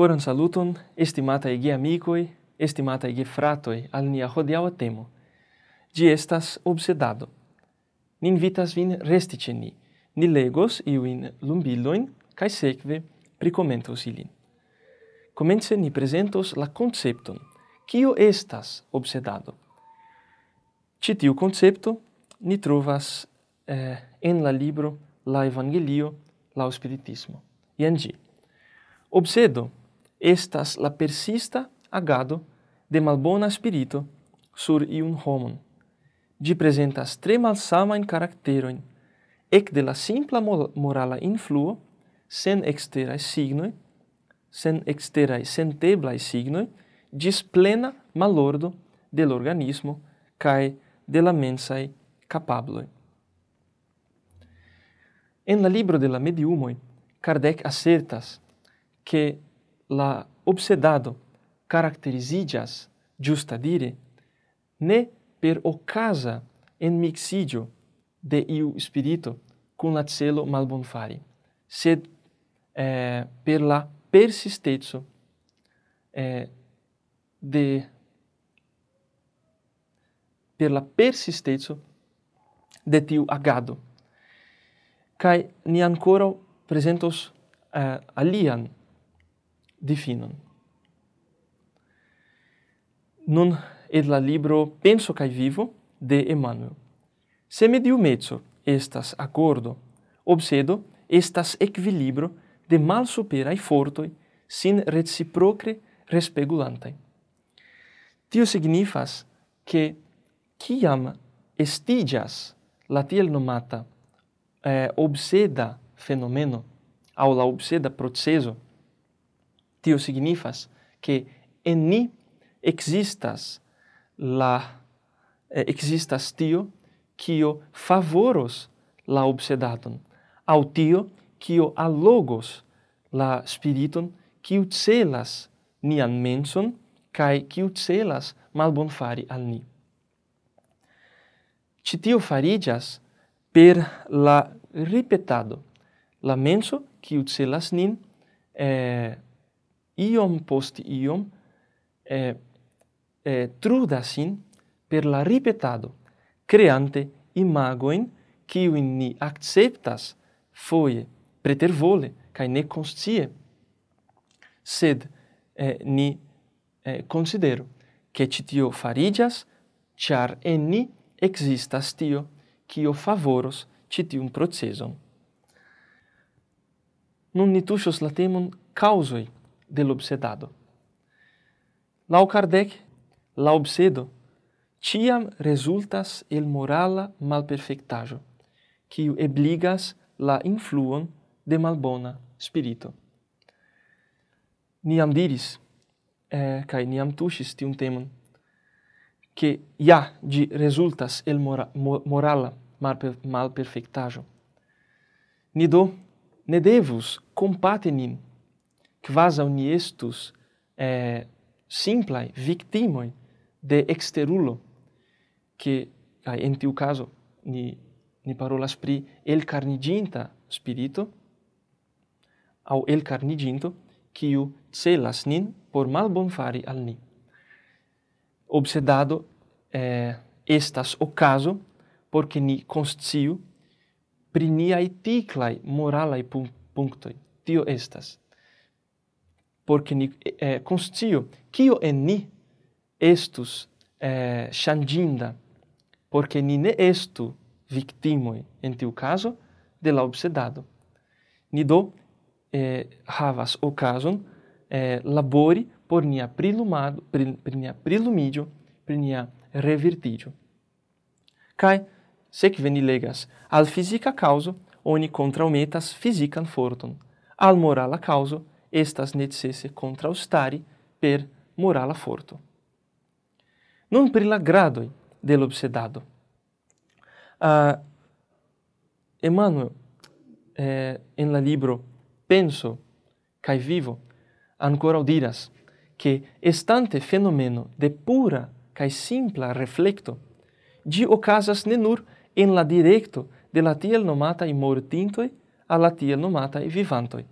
Coram saluton, estimata e ge amicoi, estimata e ge fratoi, al nia hodiau temo. Gi estas obsedado. Nin vitas vin restice ni, ni legos iuin lumbilloin, cae sekve pricomentos ilin. Comence ni presentos la concepton, cio estas obsedado. Citiu concepto ni trovas eh, en la libro La Evangelio, la Spiritismo, iangi. Obsedo, estas la persista agado de malbona spirito sur iun homon. Gi presentas tre malsama in caracteroin, ec de la simpla morala influo, sen exterae signoi, sen exterae senteblae signoi, gis plena malordo del organismo cae de la mensae capabloi. En la libro de la Mediumoi, Kardec assertas che la obsedado caracterizijas giusta dire ne per ocasa in mixidio de iu spirito cum la celo malbonfari, sed eh, per la persistetso eh, de per la persistetso de tiu agado. Cai ni ancora presentos eh, alian difinon. Nun ed la libro Penso cae vivo de Emanuel. Se mediu mezzo estas accordo, obsedo estas equilibro de mal superai fortoi sin reciprocre respegulantai. Tio signifas che quiam estigias la tiel nomata eh, obseda fenomeno au la obseda proceso, tio signifas che en ni existas la eh, existas tio quio favoros la obsedaton au tio quio alogos la spiriton quio celas nian menson cae quio celas malbon fari al ni. Citio farigias per la ripetado la menso quio celas nin eh, iom post iom eh, eh, trudasin per la ripetado, creante imagoin quiuin ni acceptas foie pretervole, vole, cae ne conscie. Sed ni eh, considero che citio farigias, char en ni existas tio quio favoros citium proceson. Nun ni tuscios la temon causoi, del obsedado. Lau Kardec, la obsedo, tiam resultas el morala malperfectajo, quiu ebligas la influon de malbona spirito. Niam diris, eh, cae niam tuscis tium temum, che ja di resultas el mora, morala mal, mal perfectajo. Ni ne devus compatenim quasi ni estus eh, simplai victimoi de exterulo, che ah, in tiu caso ni, ni parolas pri el carniginta spirito, au el carniginto, quiu celas nin por mal bon al ni. Obsedado eh, estas o caso, porque ni constiu pri niai ticlai moralai punctoi. Tio estas porque ni eh, eh constio quio en ni estus eh, changinda, porque ni ne estu victimoi in tiu caso de la obsedado. Ni do eh, havas ocasum eh, labori por nia prilumado, pri, pri nia prilumidio, pri revirtidio. Cai, se que legas, al fisica causo, oni contraumetas fisican fortum, al morala causo, estas necesse contraustari per morala forto. Non per la gradoi dell'obsedado. Uh, ah, Emmanuel, eh, in la libro Penso, cae vivo, ancora udiras, che estante fenomeno de pura cae simpla reflecto, di ocasas nenur in la directo de la tiel nomata i mortintoi a la tiel nomata i vivantoi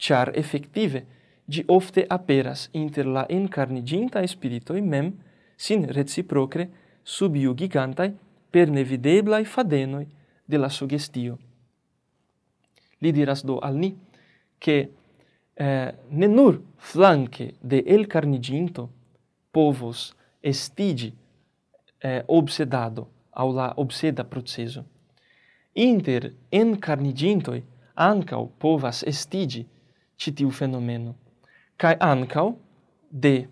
char effective di ofte aperas inter la incarniginta spirito in mem sin reciprocre subiu gigantai per nevidebla i fadenoi de la sugestio li diras do al ni che eh, ne nur flanque de el carniginto povos estigi eh, obsedado au la obseda proceso inter incarnigintoi ancau povas estigi citiu fenomeno. Cae ancau de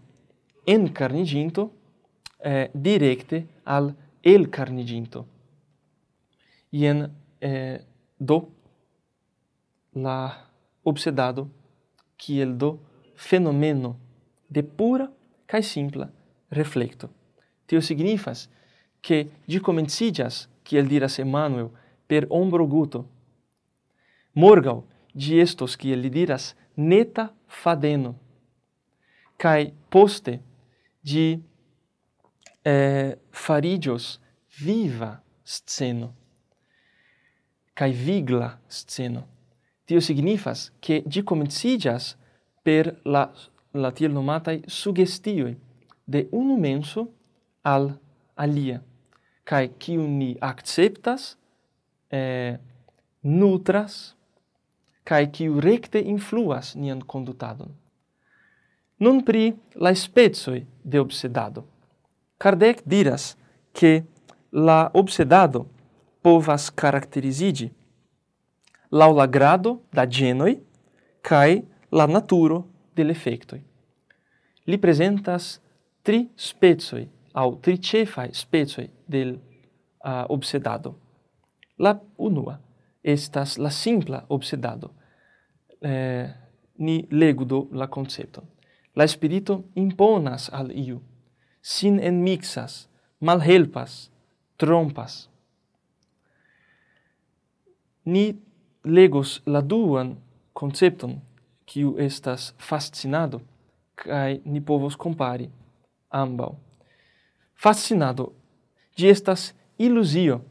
incarniginto eh, directe al elcarniginto. Ien eh, do la obsedado kiel do fenomeno de pura cae simpla reflecto. Tio signifas che di comencijas, kiel diras Emmanuel, per ombroguto. Morgau, gi estos, cia li diras, neta fadeno. Cai poste, gi eh, farigios viva sceno, cai vigla sceno. Tio signifas che gi comincijas per la, la tiel nomatai sugestioi de unu menso al alia, cai ciu ni acceptas, eh, nutras, cae qui recte influas nian condutadum. Nun pri la spezoi de obsedado. Kardec diras che la obsedado povas caracterisigi lau la grado da genoi cae la naturo del effectui. Li presentas tri spezoi, au tri cefai spezoi del obsedado. La unua estas la simpla obsedado, Eh, ni legudo la concepto. La spirito imponas al iu, sin enmixas, malhelpas, trompas. Ni legos la duan conceptum, quio estas fascinado, cae ni povos compari ambao. Fascinado, ii estas illusio,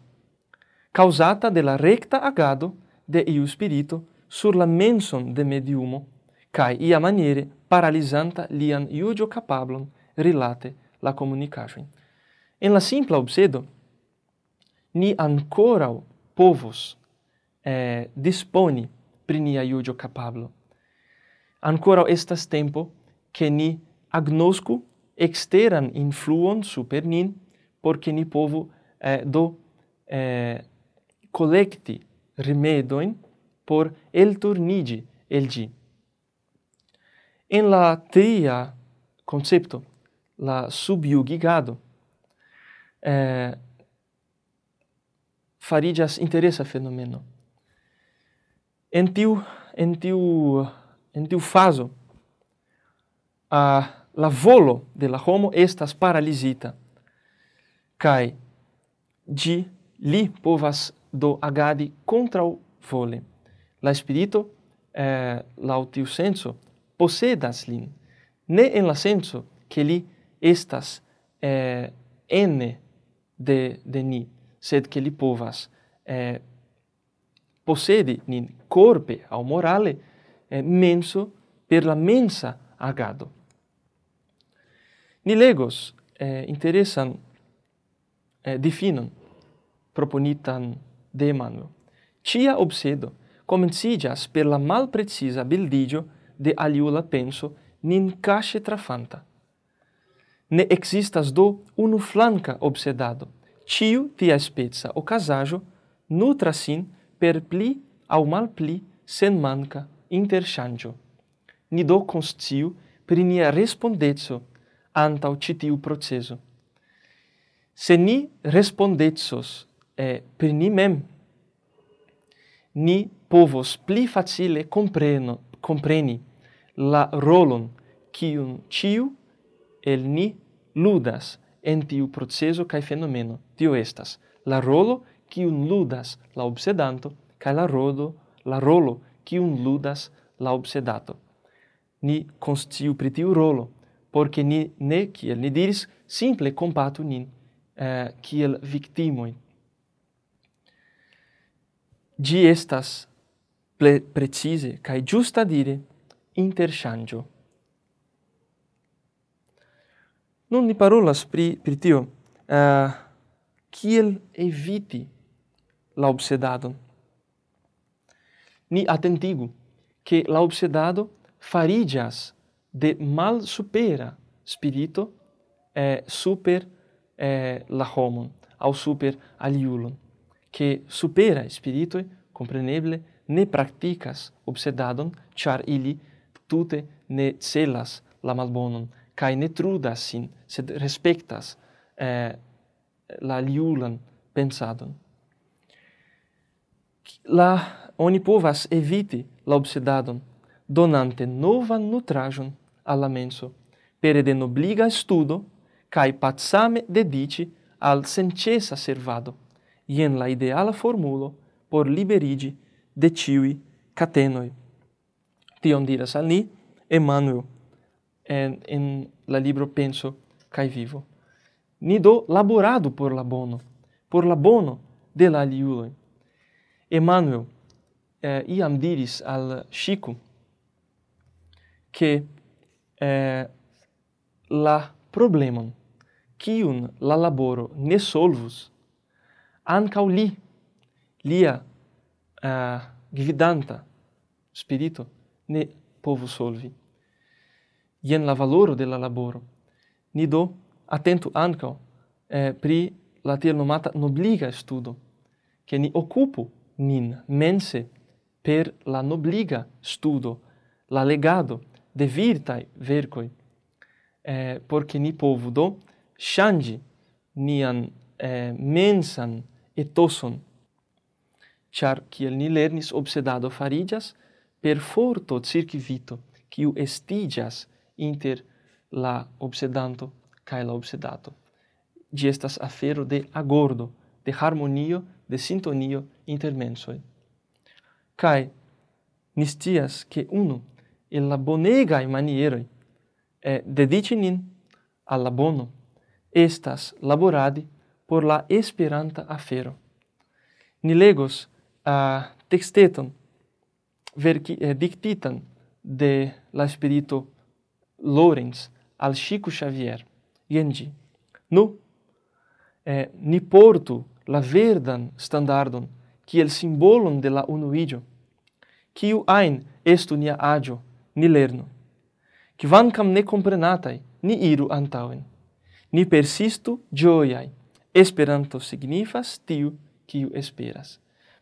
causata de la recta agado de iu spirito sur la menson de mediumo kai ia maniere paralizanta lian iudio capablon rilate la comunicajoin. En la simpla obsedo, ni ancora povos eh, disponi pri nia iudio capablo. Ancora estas tempo che ni agnosku exteran influon super nin, porque ni povo eh, do eh, collecti rimedoin, por el turnigi el gi. En la tria concepto, la subiugigado, eh, farigias interesa fenomeno. En tiu, en tiu, en tiu faso, a la volo de la homo estas paralizita, cae gi li povas do agadi contra o volem la spirito eh, lautiu senso possedas lin ne in la senso che li estas eh, n de de ni sed che li povas eh, possedi nin corpe au morale eh, menso per la mensa agado ni legos eh, interesan eh, definon proponitan de Emmanuel. Cia obsedo, comencijas per la mal bildigio de aliula penso nin cache trafanta. Ne existas do unu flanca obsedado, ciu tia spezza o casajo nutra sin per pli au mal pli sen manca interchangio. Ni do constiu per nia respondezzo antau citiu proceso. Se ni respondezzos eh, per ni mem, ni povos pli facile compreno, compreni la rolon cium ciu el ni ludas en tiu proceso cae fenomeno. Tio estas, la rolo cium ludas la obsedanto, cae la rolo, la rolo cium ludas la obsedato. Ni constiu pritiu rolo, porque ni ne, ciel ni diris, simple compatu nin, eh, ciel victimoin. Gi estas precisi cai giusta dire interscambio non ni parola spritio quil eh, eviti la obsedado ni attendigo che la obsedado faridias de mal supera spirito e super eh, la homon al super aliulon che supera spirito compreneble ne practicas obsedadon, car illi tutte ne celas la malbonon, cae ne trudas sin, sed respectas eh, la liulan pensadon. La, oni povas eviti la obsedadon, donante nova nutrajon alla mensu, per eden obliga estudo, cae patsame dedici al sencesa servado. Ien la ideala formulo por liberigi de ciui catenoi. Tion diras al ni Emmanuel in la libro Penso cae Vivo. Ni do laborado por la bono, por la bono de la aliuloi. Emanuel eh, iam diris al Chico che eh, la problemon quium la laboro ne solvus, ancau li, lia uh, gvidanta spirito ne povo solvi. Ien la valoro della laboro. Ni do attentu ancao eh, pri la tiel nomata nobliga studo, che ni ocupu nin mense per la nobliga estudo, la legado de virtai vercoi, eh, porche ni povo do shangi nian eh, mensan etoson, char kiel ni lernis obsedado farigias per forto circivito kiu estigias inter la obsedanto kaj la obsedato di estas afero de agordo de harmonio de sintonio inter mensoj kaj ni scias ke unu el la bonegaj manieroj e dedici nin al labono estas laboradi por la esperanta afero ni legos a textetum ver eh, dictitan de la espírito Lorenz al Chico Xavier Genji nu eh, ni porto la verdan standardum que el simbolon de la unuidio que u ein estu nia adio ni lerno que vancam comprenatai ni iru antauen ni persistu gioiai esperanto signifas tiu quiu esperas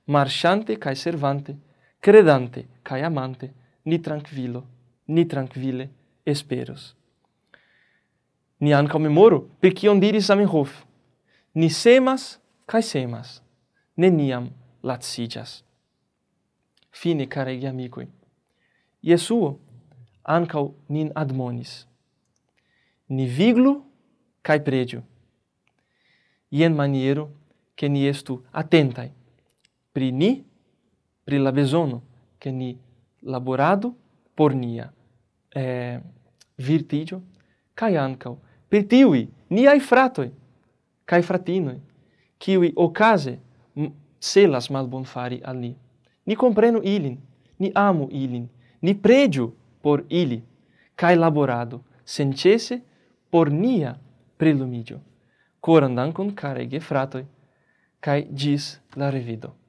marchante cae servante, credante cae amante, ni tranquillo, ni tranquille esperos. Ni anca memoro, per cion diris Amenhof, ni semas cae semas, neniam latsigas. Fine, caregi amicoi, Iesuo ancau nin admonis. Ni viglu cae pregiu. Ien maniero che ni estu attentai pri ni, pri la besono che ni laborado por nia eh, virtigio, cae ancau per tivi niai fratoi, cae fratinoi, kiwi ocase celas mal bonfari al ni. Ni comprenu ilin, ni amu ilin, ni pregiu por ili, cae laborado sencese por nia prelumigio. Coran dancun, care fratoi, cae gis la revido.